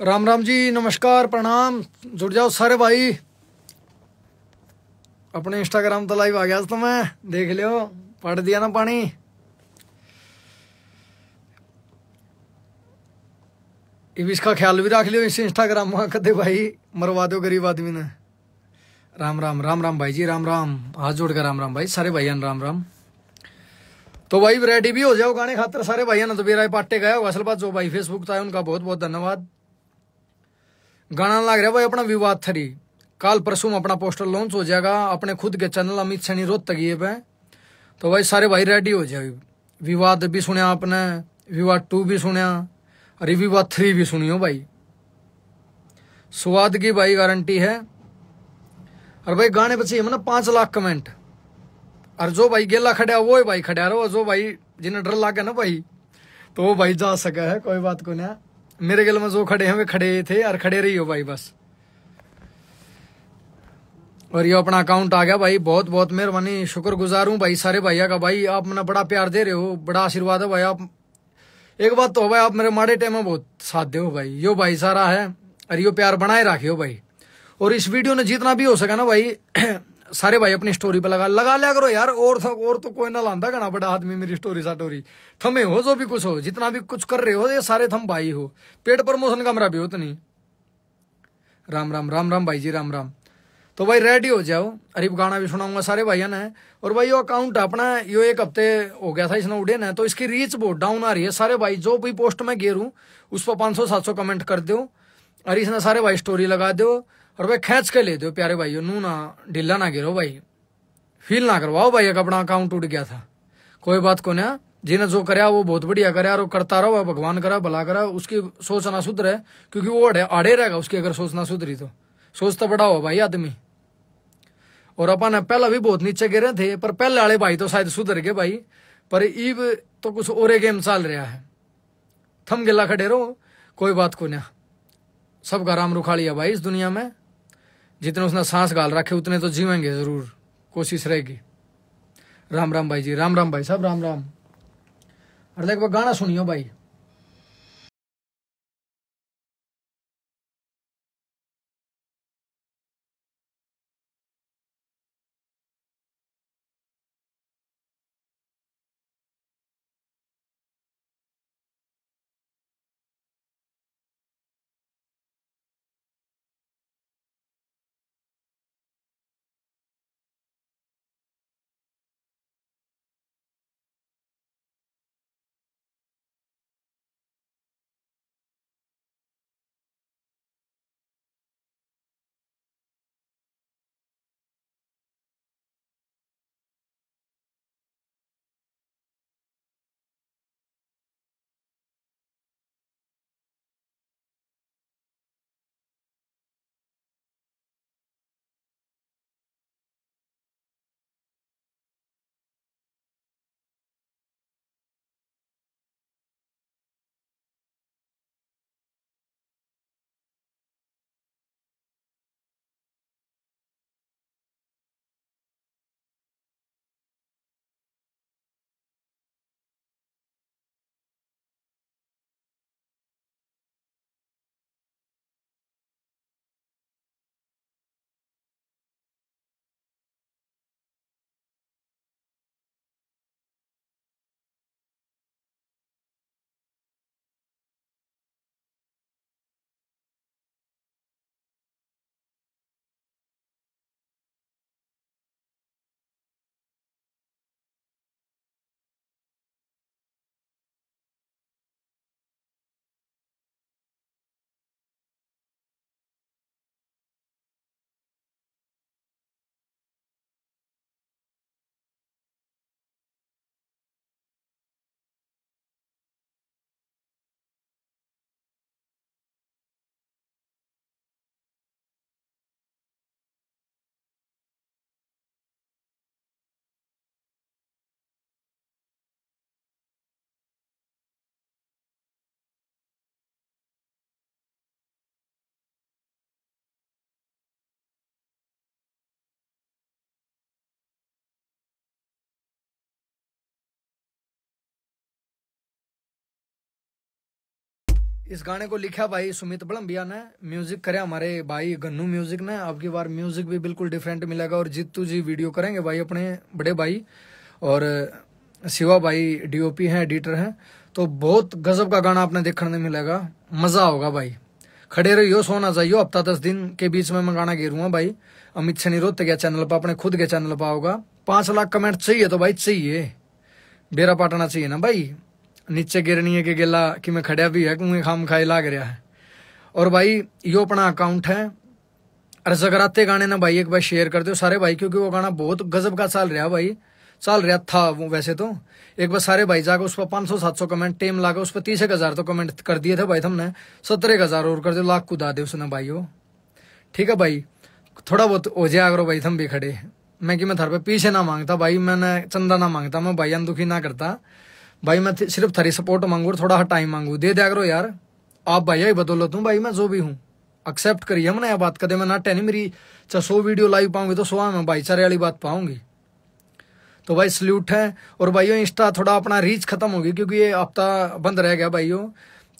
राम राम जी नमस्कार प्रणाम जुड़ जाओ सारे भाई अपने इंस्टाग्राम तो लाइव आ गया तो मैं देख लियो पढ़ दिया ना पानी इसका ख्याल भी रख लियो इस इंस्टाग्राम में कदे भाई मरवा दो गरीब आदमी ने राम राम राम राम भाई जी राम राम हाथ जोड़ कर राम राम भाई सारे भाई राम राम तो भाई रेडी भी हो जाओ गाने खातर सारे भाई ने तो बेरा पाटे गया असल बात जो भाई फेसबुक था तो उनका बहुत बहुत धन्यवाद गाना लग रहा भाई अपना विवाद थरी कल परसों में अपना पोस्टर लॉन्च हो जाएगा अपने खुद के चैनल अमित सैनी रोहत तकिए पे तो भाई सारे भाई रेडी हो जाए विवाद भी सुने आपने विवाद टू भी सुनया अरे विवाद थ्री भी सुनियो भाई स्वाद की भाई गारंटी है और भाई गाने बचे मतलब पांच लाख कमेंट और जो भाई गेला खड़ा वो भाई खड़ा रहो जो भाई जिन्हें डर लागे ना भाई तो वो भाई जा सके है कोई बात को नहीं मेरे गल में जो खड़े हैं वे खड़े थे और खड़े रही हो भाई बस और ये अपना अकाउंट आ गया भाई बहुत बहुत मेहरबानी शुक्र गुजार हूँ भाई सारे भाइया का भाई आप मना बड़ा प्यार दे रहे हो बड़ा आशीर्वाद है भाई आप एक बात तो भाई आप मेरे माड़े टाइम में बहुत साथ दे हो भाई यो भाई सारा है और यो प्यार बनाए रखे हो भाई और इस वीडियो ने जितना भी हो सका ना भाई सारे भाई अपनी स्टोरी पे लगा लगा लिया करो यार और सब और तो कोई ना लाता घना बड़ा आदमी मेरी स्टोरी साटोरी थमे हो जो भी कुछ हो जितना भी कुछ कर रहे हो ये सारे थम भाई हो पेट प्रमोशन का मेरा भी हो तो नहीं राम राम राम राम भाई जी राम राम तो भाई रेडी हो जाओ अरे गाना भी सुनाऊंगा सारे भाइयों ने और भाई यो अकाउंट अपना यो एक हफ्ते हो गया था इसने उड़े ना तो इसकी रीच बहुत डाउन आ रही है सारे भाई जो भी पोस्ट में गेरू उस पर पांच सौ सात सौ कमेंट कर दो और इसने सारे भाई स्टोरी लगा दो और भाई खेच के ले दो प्यारे भाई नू ना ढीला ना गिरो भाई फील ना करवाओ भाई एक अपना अकाउंट टूट गया था कोई बात को ना जिन्हें जो कर वो बहुत बढ़िया करे और करता रहो भगवान करा भला करा उसकी सोचना सुधरे है क्योंकि वो आड़े रहेगा उसकी अगर सोचना सुधरी तो सोचता तो बड़ा हो भाई आदमी और अपन पहला भी बहुत नीचे गिरे थे पर पहले वाले भाई तो शायद सुधर गए भाई पर ईब तो कुछ और गेम चल रहा है थम गिला खड़े रहो कोई बात को ना सबका राम रुखा है भाई इस दुनिया में जितने उसने सांस गाल रखे उतने तो जीवेंगे जरूर कोशिश रहेगी राम राम भाई जी राम राम भाई साहब राम राम अरे देख गाना सुनियो भाई इस गाने को लिखा भाई सुमित बलम्बिया ने म्यूजिक करे हमारे भाई गन्नू म्यूजिक ने अब की बार म्यूजिक भी बिल्कुल डिफरेंट मिलेगा और जीतू जी वीडियो करेंगे भाई अपने बड़े भाई और शिवा भाई डीओपी हैं एडिटर हैं तो बहुत गजब का गाना आपने देखने मिलेगा मजा होगा भाई खड़े रहियो सोना चाहिए हफ्ता दस दिन के बीच में मैं गाना हुआ भाई अमित शनि रोते गया चैनल पर अपने खुद के चैनल पर होगा पांच लाख कमेंट चाहिए तो भाई चाहिए बेरा पाटना चाहिए ना भाई नीचे गिरनी है कि गेला कि मैं खड़ा भी है क्योंकि खाम खाए लाग रहा है और भाई यो अपना अकाउंट है और जगराते गाने ना भाई एक बार शेयर कर दो सारे भाई क्योंकि वो गाना बहुत गजब का चल रहा भाई चल रहा था वो वैसे तो एक बार सारे भाई जाकर उस पर पांच सौ सात सौ कमेंट टेम लागे उस पर तीस एक हजार तो कमेंट कर दिए थे भाई तुमने सत्तर एक हजार और कर दो लाख कुदा दे उसने भाई वो ठीक है भाई थोड़ा बहुत हो जाए अगर भाई थम भी खड़े मैं कि मैं थर पे पीछे ना मांगता भाई मैंने चंदा ना मांगता मैं भाई दुखी ना करता भाई मैं सिर्फ थरी सपोर्ट मांगू और थोड़ा टाइम मांगू दे दया करो यार आप भाई आई लो तू भाई मैं जो भी हूँ एक्सेप्ट करिए मैं यह बात कदे मैं ना नहीं मेरी चाहे सो वीडियो लाइव पाऊंगी तो सो मैं भाईचारे वाली बात पाऊंगी तो भाई सल्यूट है और भाई इंस्टा थोड़ा अपना रीच खत्म होगी क्योंकि ये हफ्ता बंद रह गया भाइयों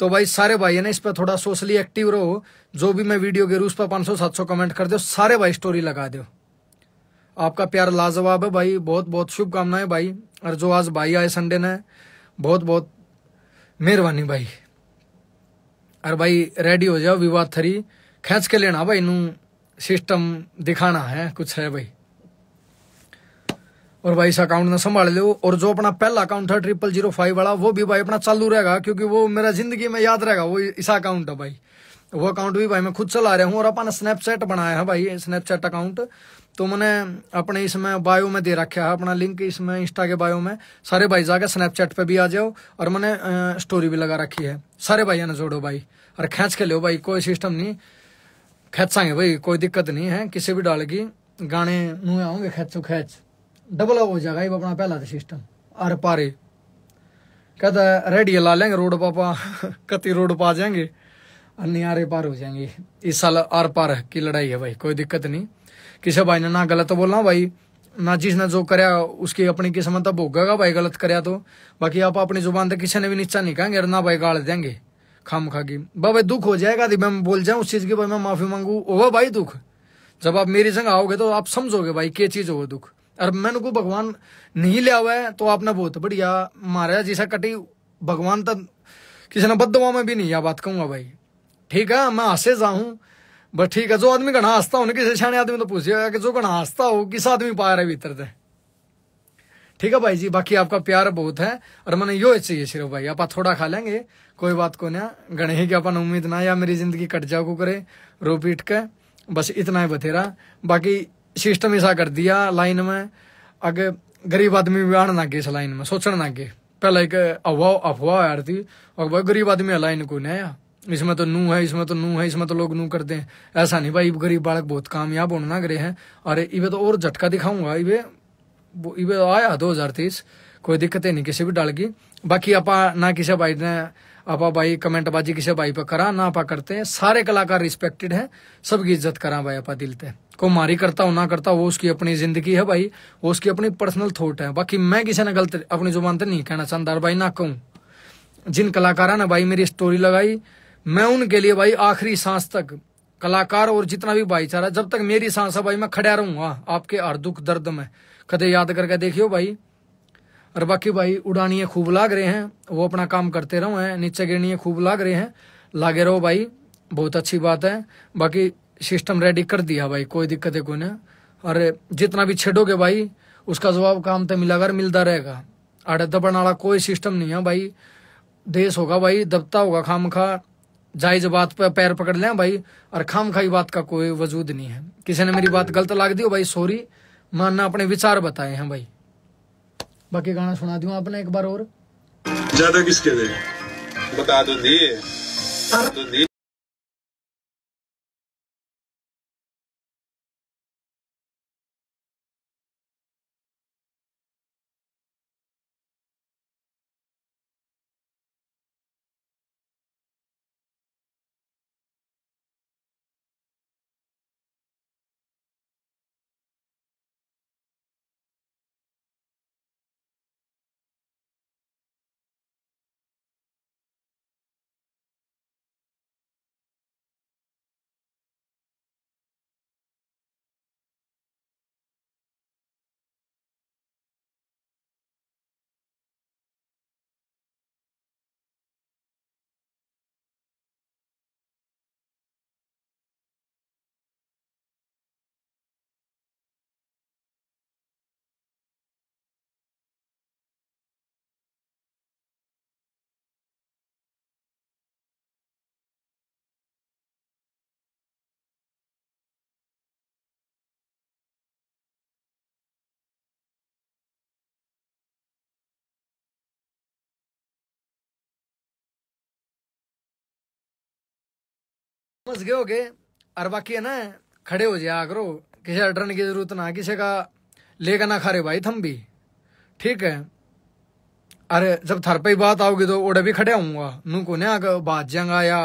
तो भाई सारे भाई ने ना इस पर थोड़ा सोशली एक्टिव रहो जो भी मैं वीडियो के उस पर पाँच सौ सात सौ कमेंट कर दो सारे भाई स्टोरी लगा दो आपका प्यार लाजवाब है भाई बहुत बहुत शुभकामनाएं भाई और जो आज भाई आए संडे ने बहुत बहुत मेहरबानी भाई और भाई रेडी हो जाओ विवाद थरी खेच के लेना भाई नू सिस्टम दिखाना है कुछ है भाई और भाई इस अकाउंट ना संभाल लो और जो अपना पहला अकाउंट था ट्रिपल जीरो फाइव वाला वो भी भाई अपना चालू रहेगा क्योंकि वो मेरा जिंदगी में याद रहेगा वो इस अकाउंट है भाई वो अकाउंट भी भाई मैं खुद चला रहा हूँ और अपना स्नैपचैट बनाया है भाई स्नैपचैट अकाउंट तुमने तो अपने इसमें बायो में दे रखा है अपना लिंक इसमें इंस्टा के बायो में सारे भाई जाके स्नैपचैट पे भी आ जाओ और मैंने स्टोरी भी लगा रखी है सारे भाइयों ने जोड़ो भाई और खींच के लो भाई कोई सिस्टम नहीं खेचाएंगे भाई कोई दिक्कत नहीं है किसी भी डाल की गाने नुए आऊंगे खेचो खेच डबल हो जाएगा अपना पहला था तो सिस्टम अर पारे कहता है रेडियो ला लेंगे रोड पापा कति रोड पा जाएंगे अन्य आरे पार हो जाएंगे इस साल आर पार की लड़ाई है भाई कोई दिक्कत नहीं किसी भाई ने ना गलत बोलना भाई ना जिसने जो कर उसकी अपनी किस्मत भोगेगा भाई गलत कर तो बाकी आप अपनी जुबान तक किसी ने भी नीचा नहीं कहेंगे ना भाई गाल देंगे खाम खा की भाई दुख हो जाएगा दी तो मैं बोल जाऊँ उस चीज़ की भाई मैं माफ़ी मांगू होगा भाई दुख जब आप मेरी जगह आओगे तो आप समझोगे भाई क्या चीज़ हो दुख और मैंने को भगवान नहीं लिया हुआ है तो आपने बहुत बढ़िया मारा जैसा कटी भगवान तो किसी ने बदवा में भी नहीं यह बात कहूंगा भाई ठीक है मैं हसे जाऊं बस ठीक है जो आदमी घना हंसता हो ना किसी सियाने आदमी तो पूछिएगा कि जो घना हंसता हो किस आदमी पा रहा है भीतर से ठीक है भाई जी बाकी आपका प्यार बहुत है और मैंने यो चाहिए सिर्फ भाई आप थोड़ा खा लेंगे कोई बात को ना गणे की अपन उम्मीद ना या मेरी जिंदगी कट जाओ करे रो पीट के बस इतना ही बथेरा बाकी सिस्टम ऐसा कर दिया लाइन में अगर गरीब आदमी भी ना गए इस लाइन में सोचना ना पहले एक अफवाह अफवाह आ रही थी और भाई गरीब आदमी लाइन को नहीं आया इसमें तो नू है इसमें तो नू है इसमें तो लोग नू करते हैं ऐसा नहीं भाई गरीब बालक बहुत कामयाब होना ना गए हैं और इवे तो और झटका दिखाऊंगा इवे इवे तो आया दो हजार तेईस कोई दिक्कत नहीं किसी भी डाल की बाकी आप ना किसी भाई ने आपा भाई कमेंट बाजी किसी भाई पर करा ना आप करते हैं सारे कलाकार रिस्पेक्टेड है सबकी इज्जत करा भाई आप दिल ते को मारी करता हो ना करता वो उसकी अपनी जिंदगी है भाई वो उसकी अपनी पर्सनल थॉट है बाकी मैं किसी ने गलत अपनी जुबान तो नहीं कहना चाहता भाई ना कहूं जिन कलाकारा ने भाई मेरी स्टोरी लगाई मैं उनके लिए भाई आखिरी सांस तक कलाकार और जितना भी भाईचारा जब तक मेरी सांस है भाई मैं खड़ा रहूंगा आपके हर दुख दर्द में कदे याद करके देखियो भाई और बाकी भाई उड़ानिए खूब लाग रहे हैं वो अपना काम करते रहो हैं नीचे गिरनिए खूब लाग रहे हैं लागे रहो भाई बहुत अच्छी बात है बाकी सिस्टम रेडी कर दिया भाई कोई दिक्कत है कोई ना और जितना भी छेड़ोगे भाई उसका जवाब काम तो कर मिलता रहेगा आड़े दबन वाला कोई सिस्टम नहीं है भाई देश होगा भाई दबता होगा खाम खा जायज बात पर पैर पकड़ लें भाई और खाम खाई बात का कोई वजूद नहीं है किसी ने मेरी बात गलत लाग दी हो भाई सॉरी मानना अपने विचार बताए हैं भाई बाकी गाना सुना दू आपने एक बार और ज्यादा किसके दे बता दो तो दी समझ गए होगे और बाकी है ना खड़े हो जाए करो किसी अडरन की जरूरत ना किसी का लेकर ना खा रहे भाई थम भी ठीक है अरे जब थर पर ही बात आओगी तो ओडे भी खड़े आऊंगा नू को ना बात जाऊंगा या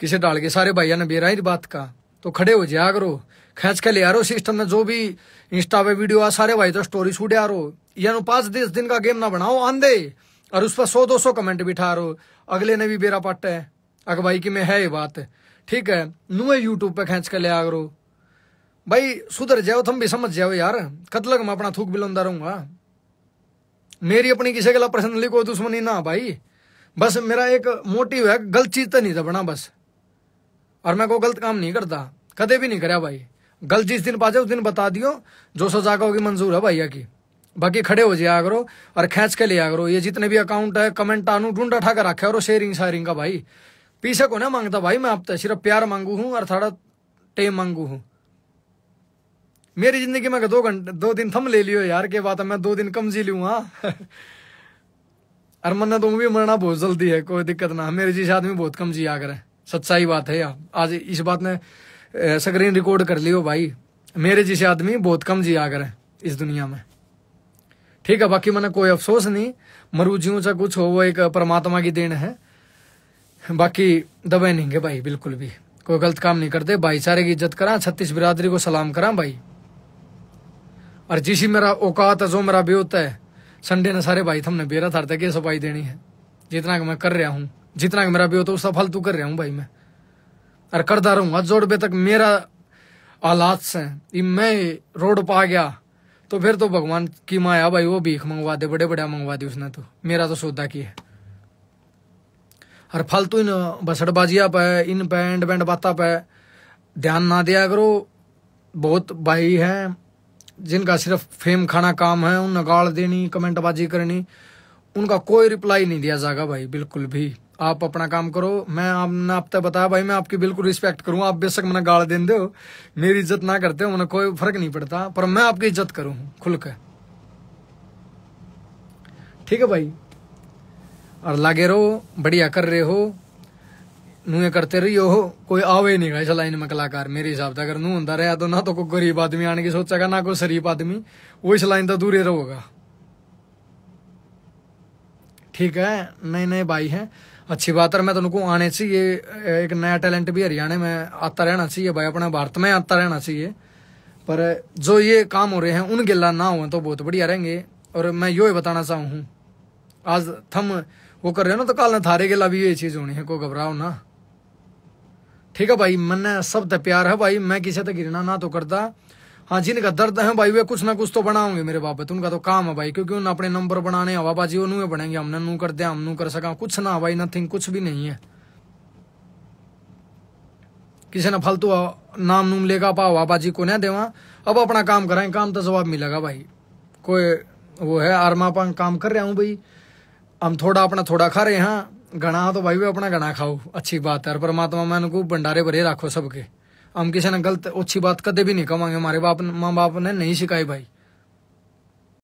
किसी डाल के सारे भाइया ने बेरा ही बात का तो खड़े हो जाया करो खेच के ले आ रो सिस्टम में जो भी इंस्टा पे वीडियो आ सारे भाई तो स्टोरी छूट आ रो या पांच दस दिन का गेम ना बनाओ आंधे और उस पर सौ दो सौ कमेंट बिठा रो अगले ने भी बेरा पट्ट है अग भाई की मैं है ये बात ठीक है नुए यूट्यूब पे खेच ले आ करो भाई सुधर जाओ तुम भी समझ जाओ यार कद लग मैं अपना थूक बिलौंदा रहूंगा मेरी अपनी किसी के लिए पर्सनली कोई दुश्मनी ना भाई बस मेरा एक मोटिव है गलत चीज तो नहीं दबना बस और मैं कोई गलत काम नहीं करता कदे भी नहीं करा भाई गलत जिस दिन पा पाचे उस दिन बता दियो जो सजा का होगी मंजूर है भैया की बाकी खड़े हो जाया करो और खेच के लिया करो ये जितने भी अकाउंट है कमेंट आनू ढूंढा ठाकर रखे और शेयरिंग शायरिंग का भाई पीछे को ना मांगता भाई मैं आपसे तो सिर्फ प्यार मांगू हूँ और थोड़ा टेम मांगू हूँ मेरी जिंदगी में दो घंटे दो दिन थम ले लियो यार के बात है मैं दो दिन कम जी लू हाँ अरमन मन्ना तुम भी मरना बहुत जल्दी है कोई दिक्कत ना मेरे जिस आदमी बहुत कम जिया कर सच्चाई बात है यार हाँ। आज इस बात ने स्क्रीन रिकॉर्ड कर लियो भाई मेरे जिस आदमी बहुत कम जिया कर इस दुनिया में ठीक है बाकी मैंने कोई अफसोस नहीं मरुजियों से कुछ हो वो एक परमात्मा की देन है बाकी दबे नहीं गे भाई बिल्कुल भी कोई गलत काम नहीं करते भाईचारे की इज्जत करा छत्तीस बिरादरी को सलाम करा भाई और जिस मेरा औकात है जो मेरा बेहोत है संडे ने सारे भाई थमने बेरा थारे तक सफाई देनी है जितना मैं कर रहा हूँ जितना कि मेरा बेहोत है उसका फल तू कर रहा हूँ भाई मैं और करता रहूँगा जोड़ तक मेरा हालात से मैं रोड पर आ गया तो फिर तो भगवान की माया भाई वो भीख मंगवा दे बड़े बड़े मंगवा दे उसने तो मेरा तो सौदा की है और फालतू इन बसड़बाजिया पे इन पे एंड बैंड बाता पे ध्यान ना दिया करो बहुत भाई हैं जिनका सिर्फ फेम खाना काम है उन गाड़ देनी कमेंटबाजी करनी उनका कोई रिप्लाई नहीं दिया जाएगा भाई बिल्कुल भी आप अपना काम करो मैं आपने आप तक बताया भाई मैं आपकी बिल्कुल रिस्पेक्ट करूँ आप बेशक मैंने गाड़ दे दो मेरी इज्जत ना करते हो उन्हें कोई फर्क नहीं पड़ता पर मैं आपकी इज्जत करूँ खुल कर ठीक है भाई और लागे रहो बढ़िया कर रहे हो नुए करते रहियो हो कोई आवे नहीं गा इस लाइन में कलाकार मेरे हिसाब से अगर नू हों रहा तो ना तो कोई गरीब आदमी आने की सोचेगा ना कोई शरीफ आदमी वो इस लाइन तो दूर ही रहोगा ठीक है नए नए भाई हैं अच्छी बात है मैं तो को आने चाहिए एक नया टैलेंट भी हरियाणा में आता रहना चाहिए भाई अपने भारत में आता रहना चाहिए पर जो ये काम हो रहे हैं उन गिल्ला ना हो तो बहुत बढ़िया रहेंगे और मैं यो ही बताना चाहूँ आज थम वो कर रहे हो ना तो कल ना थारे गेला भी ये चीज होनी है को घबराओ ना ठीक है भाई मन सब तो प्यार है भाई मैं किसी तक गिरना ना तो करता हाँ जिनका दर्द है भाई वे कुछ ना कुछ तो बनाओगे मेरे बाबत उनका तो काम है भाई क्योंकि उन्हें अपने नंबर बनाने हवाबाजी उन्हें बनेंगे हमने नू कर दिया हम नू कर सका कुछ ना भाई नथिंग कुछ भी नहीं है किसी ने फालतू नाम नूम लेगा पा हवाबाजी को ना देवा अब अपना काम कराए काम तो जवाब मिलेगा भाई कोई वो है आरमा पा काम कर रहा हूं भाई हम थोड़ा अपना थोड़ा खा रहे हैं हाँ। घना तो भाई भी अपना घना खाओ अच्छी बात है परमात्मा मैं उनको भंडारे भरे रखो सबके हम किसी ने गलत अच्छी बात कदे भी नहीं कहेंगे हमारे बाप माँ बाप ने नहीं सिखाई भाई